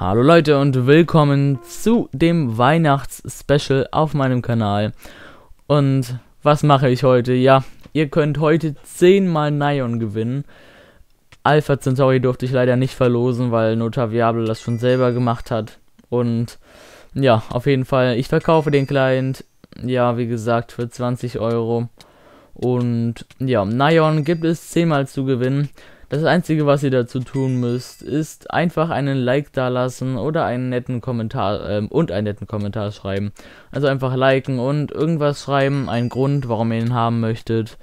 Hallo Leute und willkommen zu dem Weihnachts-Special auf meinem Kanal. Und was mache ich heute? Ja, ihr könnt heute 10 mal Nion gewinnen. Alpha Centauri durfte ich leider nicht verlosen, weil Notaviable das schon selber gemacht hat. Und ja, auf jeden Fall, ich verkaufe den Client, ja, wie gesagt, für 20 Euro. Und ja, Nion gibt es 10 mal zu gewinnen. Das einzige, was ihr dazu tun müsst, ist einfach einen Like dalassen oder einen netten Kommentar ähm, und einen netten Kommentar schreiben. Also einfach liken und irgendwas schreiben, einen Grund, warum ihr ihn haben möchtet.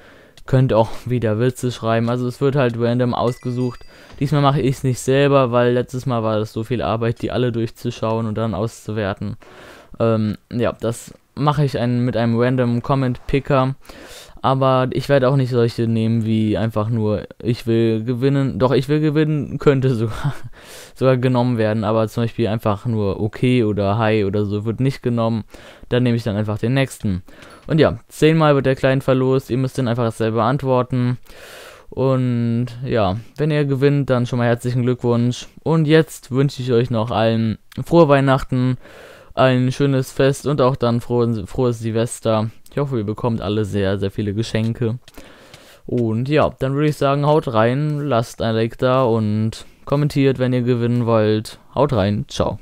Könnt auch wieder Witze schreiben, also es wird halt random ausgesucht. Diesmal mache ich es nicht selber, weil letztes Mal war das so viel Arbeit, die alle durchzuschauen und dann auszuwerten. Ähm, ja, das mache ich einen mit einem random Comment Picker. Aber ich werde auch nicht solche nehmen wie einfach nur ich will gewinnen. Doch ich will gewinnen könnte sogar, sogar genommen werden. Aber zum Beispiel einfach nur okay oder hi oder so wird nicht genommen. Dann nehme ich dann einfach den nächsten. Und ja, zehnmal wird der Client verlost. Ihr müsst dann einfach selber antworten. Und ja, wenn ihr gewinnt, dann schon mal herzlichen Glückwunsch. Und jetzt wünsche ich euch noch allen frohe Weihnachten ein schönes Fest und auch dann frohes, frohes Silvester. Ich hoffe, ihr bekommt alle sehr, sehr viele Geschenke. Und ja, dann würde ich sagen, haut rein, lasst ein Like da und kommentiert, wenn ihr gewinnen wollt. Haut rein, ciao.